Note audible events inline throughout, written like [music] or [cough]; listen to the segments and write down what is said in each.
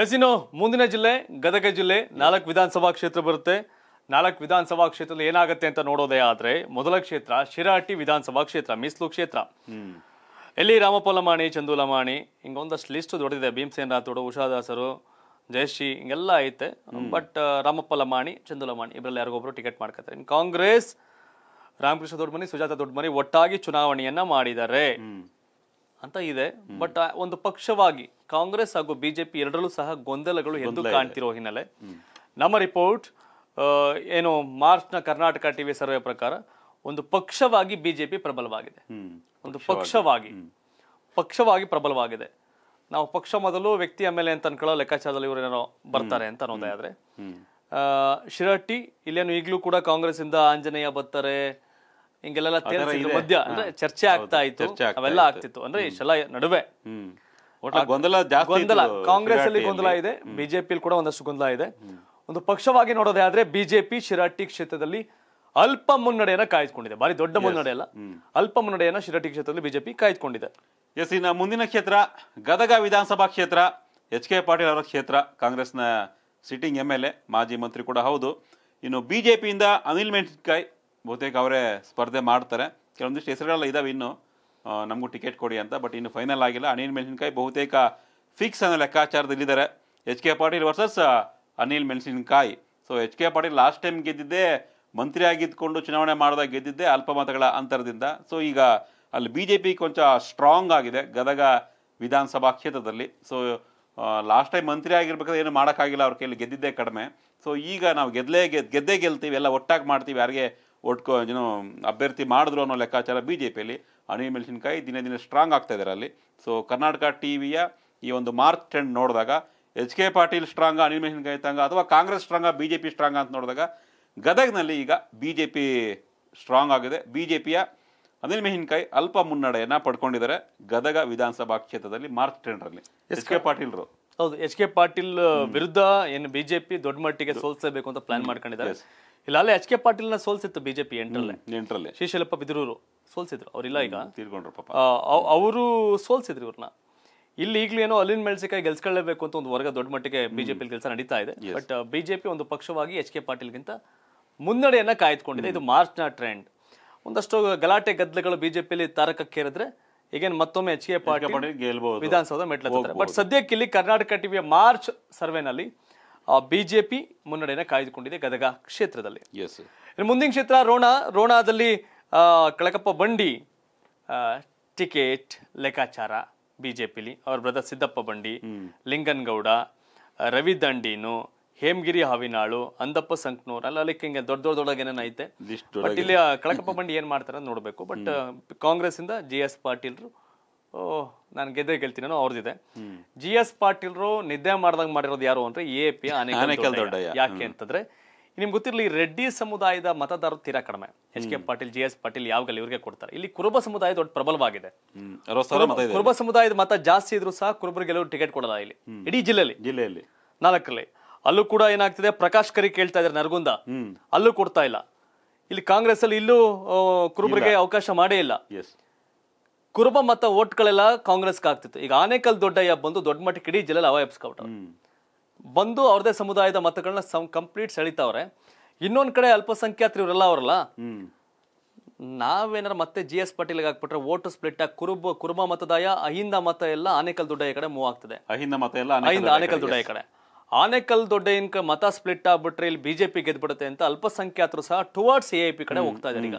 S ಮುಂದಿನ ಜಿಲ್ಲೆ ಗದಗ ಜಿಲ್ಲೆ ನಾಲ್ಕು ವಿಧಾನಸಭಾ ಕ್ಷೇತ್ರ ಬರುತ್ತೆ ನಾಲ್ಕು ವಿಧಾನಸಭಾ ಕ್ಷೇತ್ರದಲ್ಲಿ ಏನಾಗುತ್ತೆ ಅಂತ ನೋಡೋದೇ ಆದ್ರೆ ಮೊದಲ ಕ್ಷೇತ್ರ ಶಿರಾಟಿ ವಿಧಾನಸಭಾ ಕ್ಷೇತ್ರ ಮೀಸಲು ಕ್ಷೇತ್ರ ಎಲ್ಲಿ ರಾಮಪಲ್ಲಮಾಣಿ ಚಂದೂಲಮಾಣಿ ಹಿಂಗ ಒಂದಷ್ಟು ಲಿಸ್ಟ್ ದೊಡ್ಡದಿದೆ ಭೀಮಸೇನ್ ರಾಥೋಡು ಉಷಾದಾಸರು ಜಯಶ್ರೀ ಹಿಂಗೆಲ್ಲ ಐತೆ ಬಟ್ ರಾಮಪಲ್ಲಮಾಣಿ ಚಂದೂಲಮಾಣಿ ಇಬ್ಬರಲ್ಲಿ ಯಾರಿಗೊಬ್ರು ಟಿಕೆಟ್ ಮಾಡ್ಕೊತಾರೆ ಕಾಂಗ್ರೆಸ್ ರಾಮಕೃಷ್ಣ ದೊಡ್ಡಮನಿ ಸುಜಾತ ದೊಡ್ಡಮನಿ ಒಟ್ಟಾಗಿ ಚುನಾವಣೆಯನ್ನ ಮಾಡಿದ್ದಾರೆ ಅಂತ ಇದೆ ಬಟ್ ಒಂದು ಪಕ್ಷವಾಗಿ ಕಾಂಗ್ರೆಸ್ ಹಾಗೂ ಬಿಜೆಪಿ ಎರಡರಲ್ಲೂ ಸಹ ಗೊಂದಲಗಳು ಎದ್ದು ಕಾಣ್ತಿರೋ ಹಿನ್ನೆಲೆ ನಮ್ಮ ರಿಪೋರ್ಟ್ ಏನು ಮಾರ್ಚ್ ನ ಕರ್ನಾಟಕ ಟಿವಿ ಸರ್ವೆ ಪ್ರಕಾರ ಒಂದು ಪಕ್ಷವಾಗಿ ಬಿಜೆಪಿ ಪ್ರಬಲವಾಗಿದೆ ಒಂದು ಪಕ್ಷವಾಗಿ ಪಕ್ಷವಾಗಿ ಪ್ರಬಲವಾಗಿದೆ ನಾವು ಪಕ್ಷ ಮೊದಲು ವ್ಯಕ್ತಿಯ ಮೇಲೆ ಅಂತ ಅನ್ಕೊಳ್ಳೋ ಲೆಕ್ಕಾಚಾರದಲ್ಲಿ ಇವರೇನೋ ಬರ್ತಾರೆ ಅಂತ ಅನ್ನೋದಾದ್ರೆ ಶಿರಹಟ್ಟಿ ಇಲ್ಲೇನು ಈಗಲೂ ಕೂಡ ಕಾಂಗ್ರೆಸ್ ಇಂದ ಆಂಜನೇಯ ಬರ್ತಾರೆ ಹಿಂಗೆಲ್ಲ ಮಧ್ಯ ಅಂದ್ರೆ ಚರ್ಚೆ ಆಗ್ತಾ ಇತ್ತು ಅವೆಲ್ಲ ಆಗ್ತಿತ್ತು ಅಂದ್ರೆ ಇಷ್ಟೆಲ್ಲ ನಡುವೆ ಗೊಂದಲ ಗೊಂದಲ ಕಾಂಗ್ರೆಸ್ ಅಲ್ಲಿ ಗೊಂದಲ ಇದೆ ಬಿಜೆಪಿ ಕೂಡ ಒಂದಷ್ಟು ಗೊಂದಲ ಇದೆ ಒಂದು ಪಕ್ಷವಾಗಿ ನೋಡೋದೇ ಆದ್ರೆ ಬಿಜೆಪಿ ಶಿರಾಟಿ ಕ್ಷೇತ್ರದಲ್ಲಿ ಅಲ್ಪ ಮುನ್ನಡೆಯನ್ನ ಕಾಯ್ದುಕೊಂಡಿದೆ ಬಾರಿ ದೊಡ್ಡ ಮುನ್ನಡೆ ಅಲ್ಲ ಅಲ್ಪ ಮುನ್ನಡೆಯನ್ನ ಶಿರಾಟಿ ಕ್ಷೇತ್ರದಲ್ಲಿ ಬಿಜೆಪಿ ಕಾಯ್ದುಕೊಂಡಿದೆ ಎಸ್ ಇನ್ನ ಮುಂದಿನ ಕ್ಷೇತ್ರ ಗದಗ ವಿಧಾನಸಭಾ ಕ್ಷೇತ್ರ ಎಚ್ ಕೆ ಪಾಟೀಲ್ ಅವರ ಕ್ಷೇತ್ರ ಕಾಂಗ್ರೆಸ್ನ ಸಿಟ್ಟಿಂಗ್ ಎಂ ಎಲ್ ಎ ಮಾಜಿ ಮಂತ್ರಿ ಕೂಡ ಹೌದು ಇನ್ನು ಬಿಜೆಪಿಯಿಂದ ಅನಿಲ್ ಮೆಣಸಿನ್ಕಾಯಿ ಬಹುತೇಕ ಅವರೇ ಸ್ಪರ್ಧೆ ಮಾಡ್ತಾರೆ ಕೆಲವೊಂದಿಷ್ಟು ಹೆಸರುಗಳೆಲ್ಲ ಇದ್ದಾವೆ ಇನ್ನು ನಮಗೂ ಟಿಕೆಟ್ ಕೊಡಿ ಅಂತ ಬಟ್ ಇನ್ನು ಫೈನಲ್ ಆಗಿಲ್ಲ ಅನಿಲ್ ಮೆಣಸಿನ್ಕಾಯಿ ಬಹುತೇಕ ಫಿಕ್ಸ್ ಅನ್ನೋ ಲೆಕ್ಕಾಚಾರದಲ್ಲಿದ್ದಾರೆ H K Patil versus Anil Menasinakai so H K Patil last time ಗೆದ್ದಿದ್ದೆ ಆಗಿದ್ದುಕೊಂಡು ಚುನಾವಣೆ ಮಾಡಿದಾಗ ಗೆದ್ದಿದ್ದೆ ಅಲ್ಪ ಮತಗಳ ಅಂತರದಿಂದ ಸೊ ಈಗ ಅಲ್ಲಿ ಬಿ ಜೆ ಪಿ ಕೊಂಚ ಸ್ಟ್ರಾಂಗ್ ಆಗಿದೆ ಗದಗ ವಿಧಾನಸಭಾ ಕ್ಷೇತ್ರದಲ್ಲಿ ಸೊ ಲಾಸ್ಟ್ ಟೈಮ್ ಮಂತ್ರಿ ಆಗಿರ್ಬೇಕಾದ್ರೆ ಏನು ಮಾಡೋಕ್ಕಾಗಿಲ್ಲ ಅವ್ರ ಕೈಯಲ್ಲಿ ಗೆದ್ದಿದ್ದೇ ಕಡಿಮೆ ಸೊ ಈಗ ನಾವು ಗೆದ್ದಲೇ ಗೆದ್ದೇ ಗೆಲ್ತೀವಿ ಎಲ್ಲ ಒಟ್ಟಾಗಿ ಮಾಡ್ತೀವಿ ಯಾರಿಗೆ ಒಟ್ಕೋ ಏನು ಅಭ್ಯರ್ಥಿ ಮಾಡಿದ್ರು ಅನ್ನೋ ಲೆಕ್ಕಾಚಾರ ಬಿ ಜೆ ಪಿಯಲ್ಲಿ ಅನಿಲ್ ಮೆಣಸಿನ್ಕಾಯಿ ದಿನೇ ದಿನೇ ಸ್ಟ್ರಾಂಗ್ ಆಗ್ತಾ ಇದ್ದಾರೆ ಅಲ್ಲಿ ಸೊ ಕರ್ನಾಟಕ ಟಿ ವಿಯ ಈ ಒಂದು ಮಾರ್ಚ್ ಟ್ರೆಂಡ್ ನೋಡಿದಾಗ H K Patil strong Anil Menasinakai ತಂಗ ಅಥವಾ Congress strong B J P strong ಅಂತ ನೋಡಿದಾಗ ಗದಗ್ನಲ್ಲಿ ಈಗ ಬಿ ಜೆ ಪಿ ಸ್ಟ್ರಾಂಗ್ ಆಗಿದೆ ಬಿ ಜೆ ಪಿಯ ಅನಿಲ್ ಮೆಹಿನ್ಕಾಯಿ ಅಲ್ಪ ಮುನ್ನಡೆಯನ್ನು ಪಡ್ಕೊಂಡಿದ್ದಾರೆ ಗದಗ ವಿಧಾನಸಭಾ ಕ್ಷೇತ್ರದಲ್ಲಿ ಮಾರ್ಚ್ ಟ್ರೆಂಡ್ರಲ್ಲಿ ಎಸ್ ಕೆ ಪಾಟೀಲ್ರು ಹೌದು ಎಚ್ ಕೆ ಪಾಟೀಲ್ ವಿರುದ್ಧ ಏನು ಬಿಜೆಪಿ ದೊಡ್ಡ ಮಟ್ಟಿಗೆ ಸೋಲಿಸಬೇಕು ಅಂತ ಪ್ಲಾನ್ ಮಾಡ್ಕೊಂಡಿದ್ದಾರೆ ಇಲ್ಲ ಅಲ್ಲೇ ಎಚ್ ಕೆ ಪಾಟೀಲ್ ನ ಸೋಲ್ಸಿತ್ತು ಬಿಜೆಪಿ ಎಂಟ್ರಲ್ಲಿ ಎಂಟ್ರಲ್ಲಿ ಶ್ರೀಶೈಲಪ್ಪ ಬಿದಿರೂರು ಸೋಲ್ಸಿದ್ರು ಅವ್ರಿಲ್ಲ ಈಗ ತೀರ್ಕೊಂಡ್ರು ಪಾಪ ಅವರು ಸೋಲ್ಸಿದ್ರು ಇವ್ರನ್ನ ಇಲ್ಲಿ ಈಗಲೂ ಏನೋ ಅಲ್ಲಿನ ಮೆಣಸಿಕಾಯಿ ಗೆಲ್ಸ್ಕೊಳ್ಳೇಬೇಕು ಅಂತ ಒಂದು ವರ್ಗ ದೊಡ್ಡ ಮಟ್ಟಿಗೆ ಬಿಜೆಪಿ ಕೆಲಸ ನಡೀತಾ ಇದೆ ಬಟ್ ಬಿಜೆಪಿ ಒಂದು ಪಕ್ಷವಾಗಿ ಎಚ್ ಕೆ ಪಾಟೀಲ್ಗಿಂತ ಮುನ್ನಡೆಯನ್ನ ಕಾಯ್ದುಕೊಂಡಿದೆ ಇದು ಮಾರ್ಚ್ನ ಟ್ರೆಂಡ್ ಒಂದಷ್ಟು ಗಲಾಟೆ ಗದ್ದಲಗಳು ಬಿಜೆಪಿಯಲ್ಲಿ ತಾರಕಕ್ಕೇರಿದ್ರೆ ಈಗೇನು ಮತ್ತೊಮ್ಮೆ ಎಚ್ ಕೆ ಗೆಲ್ಬಹುದು ವಿಧಾನಸೌಧ ಮೆಟ್ಲ ಬಟ್ ಸದ್ಯಕ್ಕೆ ಇಲ್ಲಿ ಕರ್ನಾಟಕ ಟಿವಿಯ ಮಾರ್ಚ್ ಸರ್ವೆನಲ್ಲಿ ಬಿಜೆಪಿ ಮುನ್ನಡೆಯನ್ನು ಕಾಯ್ದುಕೊಂಡಿದೆ ಗದಗ ಕ್ಷೇತ್ರದಲ್ಲಿ ಇನ್ನು ಮುಂದಿನ ಕ್ಷೇತ್ರ ರೋಣ ರೋಣದಲ್ಲಿ ಕಳಕಪ್ಪ ಬಂಡಿ ಟಿಕೆಟ್ ಲೆಕ್ಕಾಚಾರ ಬಿಜೆಪಿಲಿ ಅವ್ರ ಬ್ರದರ್ ಸಿದ್ದಪ್ಪ ಬಂಡಿ ಲಿಂಗನ್ಗೌಡ ರವಿ ದಂಡೀನು ಹೇಮಗಿರಿ ಹಾವಿನಾಳು ಅಂದಪ್ಪ ಸಂಕನೂರ್ ಅಲ್ಲ ಅಲ್ಲಿ ಹಿಂಗೆ ದೊಡ್ಡ ದೊಡ್ಡ ಐತೆ ಬಟ್ ಇಲ್ಲಿ ಕಳಕಪ್ಪ ಬಂಡಿ ಏನು ಮಾಡ್ತಾರೆ ನೋಡಬೇಕು ಬಟ್ ಕಾಂಗ್ರೆಸ್ ಇಂದ ಜಿ ಎಸ್ ಪಾಟೀಲ್ರು ನಾನು ಗೆದ್ದೆ ಗೆಲ್ತೀನಿ ಅವ್ರದ್ದಿದೆ ಅವ್ರದಿದೆ ಜಿ ಎಸ್ ಪಾಟೀಲ್ರು ನಿದ್ದೆ ಮಾಡ್ದಾಗ ಮಾಡಿರೋದು ಯಾರು ಅಂದ್ರೆ ಎ ಪಿ ಅನೇಕಲ್ ದೊಡ್ಡಯ್ಯ ಯಾಕೆ ಅಂತಂದ್ರೆ ನಿಮ್ಗೆ ಗೊತ್ತಿರಲಿ ರೆಡ್ಡಿ ಸಮುದಾಯದ ಮತದಾರರು ತೀರಾ ಕಡಿಮೆ H K Patil G S Patil ಯಾವಾಗಲೂ ಇವರಿಗೆ ಕೊಡ್ತಾರೆ ಇಲ್ಲಿ ಕುರುಬ ಸಮುದಾಯ ದೊಡ್ಡ ಪ್ರಬಲವಾಗಿದೆ ಕುರುಬ ಸಮುದಾಯದ ಮತ ಜಾಸ್ತಿ ಇದ್ರು ಸಹ ಕುರುಬರಿಗೆ ಟಿಕೆಟ್ ಕೊಡಲ್ಲ ಇಲ್ಲಿ ಇಡೀ ಜಿಲ್ಲೆಯಲ್ಲಿ ಜಿಲ್ಲೆಯಲ್ಲಿ ನಾಲ್ಕರಲ್ಲಿ ಅಲ್ಲೂ ಕೂಡ ಏನಾಗ್ತಿದೆ ಪ್ರಕಾಶ್ ಕರಿ ಕೇಳ್ತಾ ಇದ್ದಾರೆ ನರಗುಂದ ಅಲ್ಲೂ ಕೊಡ್ತಾ ಇಲ್ಲ ಇಲ್ಲಿ ಕಾಂಗ್ರೆಸ್ ಅಲ್ಲಿ ಇಲ್ಲೂ ಕುರುಬರಿಗೆ ಅವಕಾಶ ಮಾಡೇ ಇಲ್ಲ ಕುರುಬ ಮತ ವೋಟ್ಗಳೆಲ್ಲ ಕಾಂಗ್ರೆಸ್ಗೆ ಆಗ್ತಿತ್ತು ಈಗ ಆನೇಕಲ್ ದೊಡ್ಡಯ್ಯ ಬಂದು ದೊಡ್ಡ ಮಟ್ಟಕ್ಕೆ ಇಡೀ ಜಿಲ್ಲೆಯಲ್ಲಿ ಅವಾಯಪ್ಸ್ಕೊಬಿಟ್ಟು ಬಂದು ಅವ್ರದೇ ಸಮುದಾಯದ ಮತಗಳನ್ನ ಕಂಪ್ಲೀಟ್ ಸೆಳಿತಾವ್ರೆ ಇನ್ನೊಂದ್ ಕಡೆ ಅಲ್ಪಸಂಖ್ಯಾತರು ಇವರೆಲ್ಲ ಅವರಲ್ಲ ನಾವೇನಾರ ಮತ್ತೆ ಜಿ ಎಸ್ ಪಾಟೀಲ್ಗೆ ಹಾಕ್ಬಿಟ್ರೆ ವೋಟ್ ಸ್ಪ್ಲಿಟ್ ಆಗಿ ಕುರುಬ ಕುರುಬ ಮತದಾಯ ಅಹಿಂದ ಮತ ಎಲ್ಲ ಆನೇಕಲ್ ದೊಡ್ಡಯ್ಯ ಕಡೆ ಮೂವ್ ಆಗ್ತದೆ ಅಹಿಂದ ಮತ ಎಲ್ಲ ಆನೇಕಲ್ ದೊಡ್ಡಯ್ಯ ಕಡೆ ಆನೆಕಲ್ ದೊಡ್ಡ ಮತ ಸ್ಪ್ಲಿಟ್ ಆಗ್ಬಿಟ್ರೆ ಇಲ್ಲಿ ಬಿಜೆಪಿ ಗೆದ್ಬಿಡುತ್ತೆ ಅಂತ ಅಲ್ಪಸಂಖ್ಯಾತರು ಸಹ ಟುವರ್ಡ್ಸ್ ಎ ಐ ಪಿ ಕಡೆ ಹೋಗ್ತಾ ಇದ್ದಾರೆ ಈಗ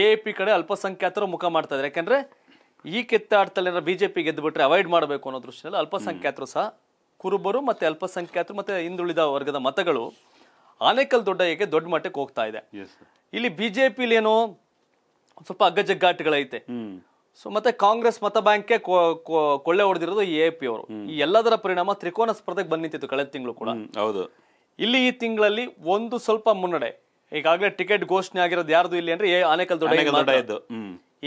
ಎ ಐ ಪಿ ಕಡೆ ಅಲ್ಪಸಂಖ್ಯಾತರು ಮುಖ ಮಾಡ್ತಾ ಇದಾರೆ ಯಾಕಂದ್ರೆ ಈ ಕಿತ್ತಾಡ್ತಲ್ಲಿ ಬಿಜೆಪಿ ಗೆದ್ಬಿಟ್ರೆ ಅವಾಯ್ಡ್ ಮಾಡಬೇಕು ಅನ್ನೋ ದೃಷ್ಟಿಯಲ್ಲಿ ಅಲ್ಪಸಂಖ್ಯಾತರು ಸಹ ಕುರುಬರು ಮತ್ತೆ ಅಲ್ಪಸಂಖ್ಯಾತರು ಮತ್ತೆ ಹಿಂದುಳಿದ ವರ್ಗದ ಮತಗಳು ಆನೇಕಲ್ ದೊಡ್ಡ ದೊಡ್ಡ ಮಟ್ಟಕ್ಕೆ ಹೋಗ್ತಾ ಇದೆ ಇಲ್ಲಿ ಬಿಜೆಪಿಲಿ ಏನೋ ಸ್ವಲ್ಪ ಅಗ್ಗಜಗ್ಗಾಟಗಳೈತೆ ಸೊ ಮತ್ತೆ ಕಾಂಗ್ರೆಸ್ ಮತ ಬ್ಯಾಂಕ್ಗೆ ಕೊಳ್ಳೆ ಹೊಡೆದಿರೋದು ಎ ಪಿ ಅವರು ಈ ಎಲ್ಲದರ ಪರಿಣಾಮ ತ್ರಿಕೋನ ಸ್ಪರ್ಧೆಗೆ ಬಂದ್ ನಿಂತಿತ್ತು ಕಳೆದ ತಿಂಗಳು ಕೂಡ ಹೌದು ಇಲ್ಲಿ ಈ ತಿಂಗಳಲ್ಲಿ ಒಂದು ಸ್ವಲ್ಪ ಮುನ್ನಡೆ ಈಗಾಗಲೇ ಟಿಕೆಟ್ ಘೋಷಣೆ ಆಗಿರೋದು ಯಾರ್ದು ಇಲ್ಲಿ ಅಂದ್ರೆ ಆನೇಕಲ್ ದೊಡ್ಡ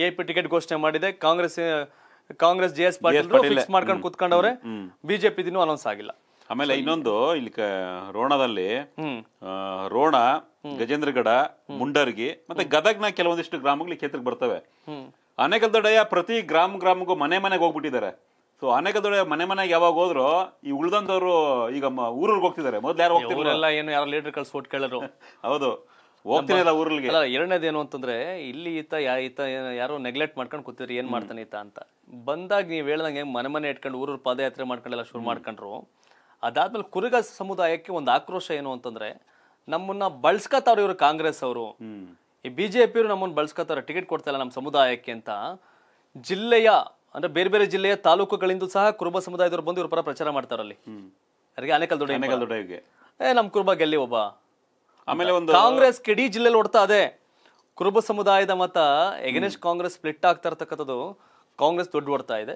ಎ ಪಿ ಟಿಕೆಟ್ ಘೋಷಣೆ ಮಾಡಿದೆ Congress Congress J S Patil ಮಾಡ್ಕೊಂಡು ಕುತ್ಕೊಂಡವ್ರೆ ಬಿಜೆಪಿ ದಿನ ಅನೌನ್ಸ್ ಆಗಿಲ್ಲ ಆಮೇಲೆ ಇನ್ನೊಂದು ಇಲ್ಲಿ ರೋಣದಲ್ಲಿ ರೋಣ ಗಜೇಂದ್ರಗಡ ಮುಂಡರ್ಗಿ ಮತ್ತೆ ಗದಗ್ನ ಕೆಲವೊಂದಿಷ್ಟು ಗ್ರಾಮಗಳು ಕ್ಷೇತ್ರಕ್ಕೆ ಬರ್ತವೆ ಅನೇಕದೊಡೆಯ ಪ್ರತಿ ಗ್ರಾಮ ಗ್ರಾಮಗೂ ಮನೆ ಮನೆಗೆ ಹೋಗ್ಬಿಟ್ಟಿದ್ದಾರೆ ಸೊ ಅನೇಕದೊಡೆಯ ಮನೆ ಮನೆಗೆ ಯಾವಾಗ ಹೋದ್ರು ಈ ಉಳ್ದಂದವರು ಈಗ ಊರಿಗೆ ಹೋಗ್ತಿದ್ದಾರೆ ಮೊದ್ಲು ಯಾರು ಹೋಗ್ತಿರಲ್ಲ ಏನು ಯಾರು ಲೀಡರ್ ಕಳ್ಸಿ ಓಟ್ ಕೇಳರು [laughs] ಹೌದು ಹೋಗ್ತಾನೆ ಊರಲ್ಲಿ ಅಲ್ಲ ಎರಡನೇದೇನು ಅಂತಂದ್ರೆ ಇಲ್ಲಿ ಈತ ಯಾ ಈತ ಯಾರೋ ನೆಗ್ಲೆಕ್ಟ್ ಮಾಡ್ಕೊಂಡು ಕೂತಿದ್ರು ಏನ್ ಮಾಡ್ತಾನೆ ಈತ ಅಂತ ಬಂದಾಗ ನೀವು ಹೇಳ್ದಂಗೆ ಮನೆ ಮನೆ ಇಟ್ಕೊಂಡು ಊರೂರು ಪಾದಯಾತ್ರೆ ಮಾಡ್ಕೊಂಡೆಲ್ಲ ಶುರು ಮಾಡ್ಕೊಂಡ್ರು ಅದಾದ್ಮೇಲೆ ಕುರುಗ ಸಮುದಾಯಕ್ಕೆ ಒಂದು ಆಕ್ರೋಶ ಏನು ಅಂತಂದ್ರೆ ನಮ್ಮನ್ನ ಬಳಸ್ಕತ್ತವ್ರು ಇವರು ಕಾಂಗ್ರೆಸ್ ಅವರು ಈ ಬಿ ಜೆ ಪಿಯವರು ನಮ್ಮನ್ನು ಬಳಸ್ಕೋತಾರೆ ಟಿಕೆಟ್ ಕೊಡ್ತಾಯಿಲ್ಲ ನಮ್ಮ ಸಮುದಾಯಕ್ಕೆ ಅಂತ ಜಿಲ್ಲೆಯ ಅಂದ್ರೆ ಬೇರೆ ಬೇರೆ ಜಿಲ್ಲೆಯ ತಾಲೂಕುಗಳಿಂದ ಸಹ ಕುರುಬ ಸಮುದಾಯದವರು ಬಂದು ಇವ್ರ ಪರ ಪ್ರಚಾರ ಮಾಡ್ತಾರಲ್ಲಿ ಅದಕ್ಕೆ ಅನೇಕಲ್ ದೊಡ್ಡ ಅನೇಕಲ್ ಏ ನಮ್ಮ ಕುರುಬ ಗೆಲ್ಲಿ ಒಬ್ಬ ಆಮೇಲೆ ಒಂದು ಕಾಂಗ್ರೆಸ್ ಕೆಡಿ ಜಿಲ್ಲೆಲಿ ಓಡ್ತಾ ಅದೇ ಕುರುಬ ಸಮುದಾಯದ ಮತ ಎಗನೆಸ್ಟ್ ಕಾಂಗ್ರೆಸ್ ಸ್ಪ್ಲಿಟ್ ಆಗ್ತಾ ಕಾಂಗ್ರೆಸ್ ದೊಡ್ಡ ಓಡ್ತಾ ಇದೆ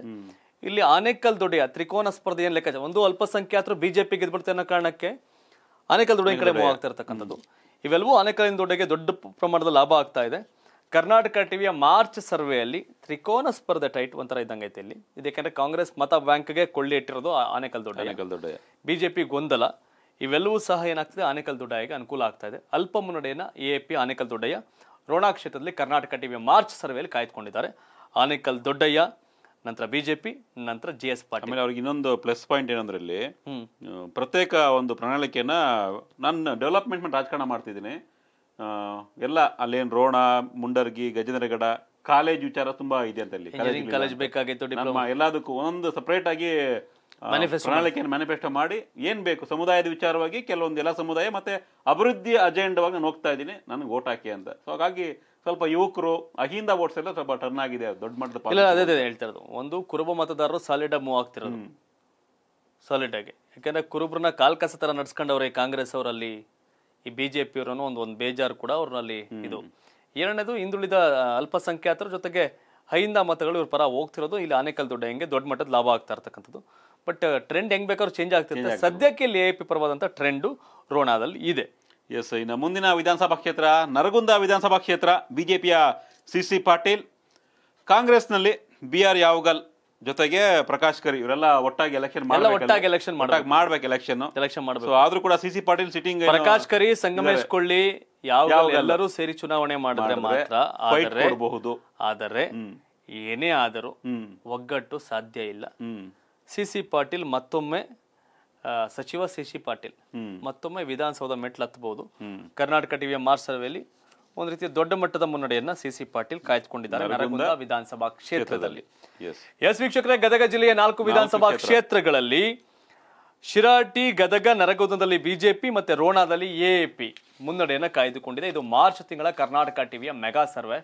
ಇಲ್ಲಿ ಆನೇಕಲ್ ದೊಡ್ಡಿಯ ತ್ರಿಕೋನ ಸ್ಪರ್ಧೆ ಏನ್ ಲೆಕ್ಕಾಚಾರ ಒಂದು ಅಲ್ಪಸಂಖ್ಯಾತರು ಬಿಜೆಪಿ ಗೆದ್ಬಿಡ್ತಾರೆ ಅನ್ನೋ ಕಾರಣಕ್ಕೆ ಆನೇಕಲ್ ದೊಡ್ಡ ಕಡೆ ಮೂವ್ ಆಗ್ತಾ ಇರ್ತಕ್ಕಂಥದ್ದು ಇವೆಲ್ಲವೂ ದೊಡ್ಡಗೆ ದೊಡ್ಡ ಪ್ರಮಾಣದ ಲಾಭ ಆಗ್ತಾ ಇದೆ ಕರ್ನಾಟಕ ಟಿವಿಯ ಮಾರ್ಚ್ ಸರ್ವೆಯಲ್ಲಿ ತ್ರಿಕೋನ ಸ್ಪರ್ಧೆ ಟೈಟ್ ಒಂಥರ ಇದ್ದಂಗೆ ಐತೆ ಇಲ್ಲಿ ಇದಕ್ಕೆ ಕಾಂಗ್ರೆಸ್ ಮತ ಬ್ಯಾಂಕ್ಗೆ ಕೊಳ್ಳಿ ಇಟ್ಟಿರೋದು ಆನೇಕಲ್ ದೊಡ್ಡ ಬಿಜೆಪಿ ಗೊಂದಲ ಇವೆಲ್ಲವೂ ಸಹ ಏನಾಗ್ತದೆ ಆನೇಕಲ್ ದೊಡ್ಡಯ್ಯಗೆ ಅನುಕೂಲ ಆಗ್ತಾ ಇದೆ ಅಲ್ಪ ಮುನ್ನಡೆಯನ್ನ ಎ ಪಿ ಆನೇಕಲ್ ದೊಡ್ಡಯ್ಯ ರೋಣಾ ಕ್ಷೇತ್ರದಲ್ಲಿ ಕರ್ನಾಟಕ ಟಿವಿಯ ಮಾರ್ಚ್ ಸರ್ವೆಯಲ್ಲಿ ಕಾಯ್ದುಕೊಂಡಿದ್ದಾರೆ ಆನೇಕಲ್ ದೊಡ್ಡಯ್ಯ ನಂತರ ಬಿಜೆಪಿ ನಂತರ ಜೆ ಎಸ್ ಪಾಟೀಲ್ ಆಮೇಲೆ ಅವ್ರಿಗೆ ಇನ್ನೊಂದು ಪ್ಲಸ್ ಪಾಯಿಂಟ್ ಏನಂದ್ರಲ್ಲಿ ಪ್ರತ್ಯೇಕ ಒಂದು ಪ್ರಣಾಳಿಕೆಯನ್ನ ನಾನು ಡೆವಲಪ್ಮೆಂಟ್ ರಾಜಕಾರಣ ಮಾಡ್ತಿದ್ದೀನಿ ಎಲ್ಲ ಅಲ್ಲೇನು ರೋಣ ಮುಂಡರ್ಗಿ ಗಜೇಂದ್ರಗಡ ಕಾಲೇಜ್ ವಿಚಾರ ತುಂಬಾ ಇದೆ ಅಂತ ಅಲ್ಲಿ ಕಾಲೇಜ್ ಬೇಕಾಗಿತ್ತು ಎಲ್ಲದಕ್ಕೂ ಒಂದು ಸಪರೇಟ್ ಆಗಿ ಪ್ರಣಾಳಿಕೆಯನ್ನು ಮ್ಯಾನಿಫೆಸ್ಟೋ ಮಾಡಿ ಏನ್ ಬೇಕು ಸಮುದಾಯದ ವಿಚಾರವಾಗಿ ಕೆಲವೊಂದು ಎಲ್ಲ ಸಮುದಾಯ ಮತ್ತೆ ಅಭಿವೃದ್ಧಿ ಅಜೆಂಡವಾಗಿ ನಾನು ಹೋಗ್ತಾ ಇದ್ದೀನಿ ನನಗೆ ಓಟ್ ಹಾಕಿ ಅಂತ ಸೊ ಹಾಗಾಗಿ ಸ್ವಲ್ಪ ಯುವಕರು ಅಹಿಂದ ವೋಟ್ಸ್ ಎಲ್ಲ ಸ್ವಲ್ಪ ಟರ್ನ್ ಆಗಿದೆ ದೊಡ್ಡ ಮಟ್ಟದ ಇಲ್ಲ ಅದೇ ಅದೇ ಹೇಳ್ತಾ ಇರೋದು ಒಂದು ಕುರುಬ ಮತದಾರರು ಸಾಲಿಡ್ ಆಗಿ ಮೂವ್ ಆಗ್ತಿರೋದು ಸಾಲಿಡ್ ಆಗಿ ಯಾಕಂದ್ರೆ ಕುರುಬ್ರನ್ನ ಕಾಲ್ಕಸ ತರ ನಡ್ಸ್ಕೊಂಡವ್ರೆ ಕಾಂಗ್ರೆಸ್ ಅವರಲ್ಲಿ ಈ ಬಿಜೆಪಿಯವರನ್ನು ಒಂದು ಒಂದು ಬೇಜಾರು ಕೂಡ ಅವ್ರಲ್ಲಿ ಇದು ಎರಡನೇದು ಹಿಂದುಳಿದ ಅಲ್ಪಸಂಖ್ಯಾತರ ಜೊತೆಗೆ ಅಹಿಂದ ಮತಗಳು ಇವ್ರ ಪರ ಹೋಗ್ತಿರೋದು ಇಲ್ಲಿ ಆನೇಕಲ್ ದೊಡ್ಡ ಹೆಂಗೆ ದೊಡ್ಡ ಮಟ್ಟದ ಲಾಭ ಆಗ್ತಾ ಇರ್ತಕ್ಕಂಥದ್ದು ಬಟ್ ಟ್ರೆಂಡ್ ಹೆಂಗ್ ಬೇಕಾದ್ರೂ ಚೇಂಜ್ ಆಗ್ತಿರ್ತಾರೆ ಸದ್ಯಕ್ಕೆ ಇಲ್ಲಿ ಎ ಪಿ ಪರವಾದಂಥ ಟ್ರೆಂಡು ರೋಣಾದಲ್ಲಿ ಇದೆ ಎಸ್ ಇನ್ನು ಮುಂದಿನ ವಿಧಾನಸಭಾ ಕ್ಷೇತ್ರ ನರಗುಂದ ವಿಧಾನಸಭಾ ಕ್ಷೇತ್ರ ಬಿಜೆಪಿಯ ಸಿ ಸಿ ಪಾಟೀಲ್ ಕಾಂಗ್ರೆಸ್ನಲ್ಲಿ ಬಿ ಆರ್ ಯಾವಗಲ್ ಜೊತೆಗೆ ಪ್ರಕಾಶ್ ಕರಿ ಇವರೆಲ್ಲ ಒಟ್ಟಾಗಿ ಎಲೆಕ್ಷನ್ ಒಟ್ಟಾಗಿ ಎಲೆಕ್ಷನ್ ಮಾಡ್ಬೇಕು ಎಲೆಕ್ಷನ್ ಎಲೆಕ್ಷನ್ ಮಾಡಬೇಕು ಆದ್ರೂ ಕೂಡ C C Patil sitting Prakash ಕರಿ ಸಂಗಮೇಶ್ ಕೊಳ್ಳಿ ಯಾವ ಎಲ್ಲರೂ ಸೇರಿ ಚುನಾವಣೆ ಮಾಡಿದ್ರೆ ಮಾತ್ರ ಆದರೆ ಏನೇ ಆದರೂ ಒಗ್ಗಟ್ಟು ಸಾಧ್ಯ ಇಲ್ಲ ಸಿ ಸಿ ಪಾಟೀಲ್ ಮತ್ತೊಮ್ಮೆ ಸಚಿವ ಸಿ ಪಾಟೀಲ್ ಮತ್ತೊಮ್ಮೆ ವಿಧಾನಸೌಧ ಮೆಟ್ಲು ಹತ್ತಬಹುದು ಕರ್ನಾಟಕ ಟಿವಿಯ ಮಾರ್ಚ್ ಸರ್ವೆಯಲ್ಲಿ ಒಂದು ರೀತಿಯ ದೊಡ್ಡ ಮಟ್ಟದ ಮುನ್ನಡೆಯನ್ನ ಸಿಸಿ ಪಾಟೀಲ್ ಕಾಯ್ದುಕೊಂಡಿದ್ದಾರೆ ನರಗುಂದ ವಿಧಾನಸಭಾ ಕ್ಷೇತ್ರದಲ್ಲಿ ಎಸ್ ವೀಕ್ಷಕರೇ ಗದಗ ಜಿಲ್ಲೆಯ ನಾಲ್ಕು ವಿಧಾನಸಭಾ ಕ್ಷೇತ್ರಗಳಲ್ಲಿ ಶಿರಾಟಿ ಗದಗ ನರಗುಂದದಲ್ಲಿ ಬಿಜೆಪಿ ಮತ್ತೆ ರೋಣಾದಲ್ಲಿ ಎಪಿ ಮುನ್ನಡೆಯನ್ನ ಕಾಯ್ದುಕೊಂಡಿದೆ ಇದು ಮಾರ್ಚ್ ತಿಂಗಳ ಕರ್ನಾಟಕ ಟಿವಿಯ ಮೆಗಾ ಸರ್ವೆ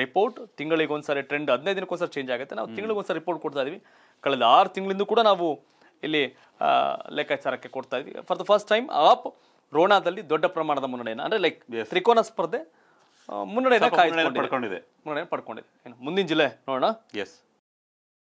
ರಿಪೋರ್ಟ್ ತಿಂಗಳಿಗೊಂದ್ಸರಿ ಟ್ರೆಂಡ್ ಹದಿನೈದು ದಿನಕ್ಕೊಂದ್ಸರಿ ಚೇಂಜ್ ಆಗುತ್ತೆ ನಾವು ತಿಂಗಳಿಗೊಂದ್ಸರಿ ರಿಪೋರ್ಟ್ ಕೊಡ್ತಾ ಇದೀವಿ ಕಳೆದ ಆರು ತಿಂಗಳಿಂದ ಕೂಡ ನಾವು ಇಲ್ಲಿ ಲೆಕ್ಕಾಚಾರಕ್ಕೆ ಕೊಡ್ತಾ ಇದ್ವಿ ಫಾರ್ ದ ಫಸ್ಟ್ ಟೈಮ್ ಆಪ್ ರೋಣಾದಲ್ಲಿ ದೊಡ್ಡ ಪ್ರಮಾಣದ ಮುನ್ನಡೆಯನ್ನು ಅಂದ್ರೆ ಲೈಕ್ ತ್ರಿಕೋನ ಸ್ಪರ್ಧೆ ಮುನ್ನಡೆಯನ್ನು ಪಡ್ಕೊಂಡಿದೆ ಮುನ್ನಡೆಯನ್ನು ಪಡ್ಕೊಂಡಿದೆ ಮುಂದಿನ ಜಿಲ್ಲೆ ನೋಡೋಣ ಎಸ್